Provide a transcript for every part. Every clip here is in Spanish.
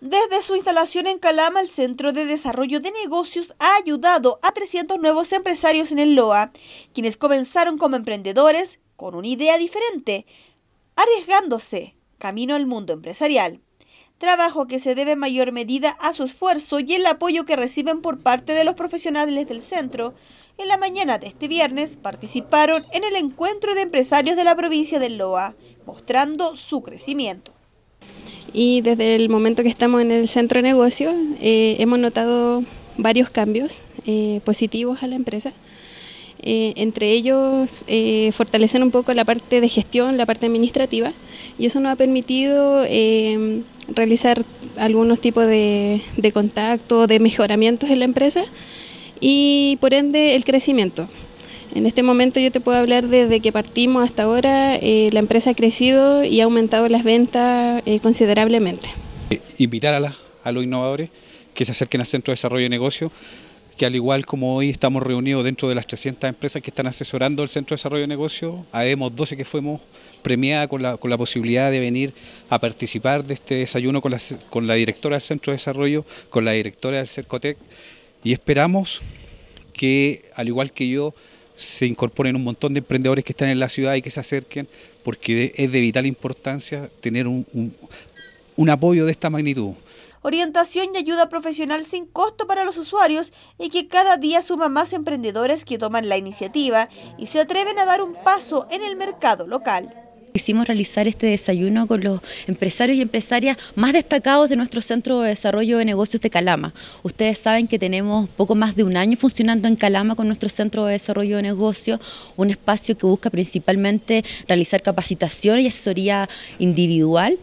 Desde su instalación en Calama, el Centro de Desarrollo de Negocios ha ayudado a 300 nuevos empresarios en el LOA, quienes comenzaron como emprendedores con una idea diferente, arriesgándose camino al mundo empresarial. Trabajo que se debe en mayor medida a su esfuerzo y el apoyo que reciben por parte de los profesionales del centro. En la mañana de este viernes participaron en el encuentro de empresarios de la provincia del Loa, mostrando su crecimiento y desde el momento que estamos en el centro de negocio, eh, hemos notado varios cambios eh, positivos a la empresa. Eh, entre ellos, fortalecer un poco la parte de gestión, la parte administrativa, y eso nos ha permitido em, realizar algunos tipos de, de contactos, de mejoramientos en la empresa y por ende el crecimiento. En este momento yo te puedo hablar desde que partimos hasta ahora, eh, la empresa ha crecido y ha aumentado las ventas eh, considerablemente. Eh, invitar a, los innovadores que se acerquen al Centro de Desarrollo de Negocios, que al igual como hoy estamos reunidos dentro de las 300 empresas que están asesorando el Centro de Desarrollo de Negocios, habemos 12 que fuimos premiadas con la, posibilidad de venir a participar de este desayuno con la, con la directora del Centro de Desarrollo, con la directora del CERCOTEC, y esperamos que, al igual que yo, se incorporen un montón de emprendedores que están en la ciudad y que se acerquen, porque es de vital importancia tener un, apoyo de esta magnitud orientación y ayuda profesional sin costo para los usuarios y que cada día suma más emprendedores que toman la iniciativa y se atreven a dar un paso en el mercado local. Quisimos realizar este desayuno con los empresarios y empresarias más destacados de nuestro Centro de Desarrollo de Negocios de Calama. Ustedes saben que tenemos poco más de un año funcionando en Calama con nuestro Centro de Desarrollo de Negocios, un espacio que busca principalmente realizar capacitación y asesoría individual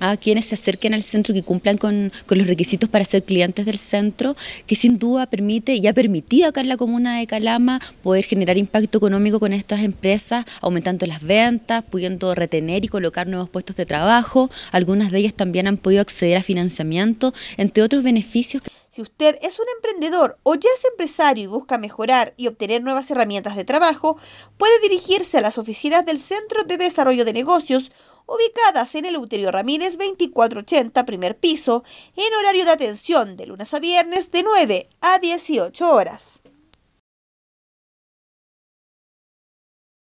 a quienes se acerquen al centro, que cumplan con, los requisitos para ser clientes del centro, que sin duda permite y ha permitido acá en la comuna de Calama poder generar impacto económico con estas empresas, aumentando las ventas, pudiendo retener y colocar nuevos puestos de trabajo. Algunas de ellas también han podido acceder a financiamiento, entre otros beneficios. Que si usted es un emprendedor o ya es empresario y busca mejorar y obtener nuevas herramientas de trabajo, puede dirigirse a las oficinas del Centro de Desarrollo de Negocios ubicadas en el uterio Ramírez 2480, primer piso, en horario de atención de lunes a viernes de 9 a 18 horas.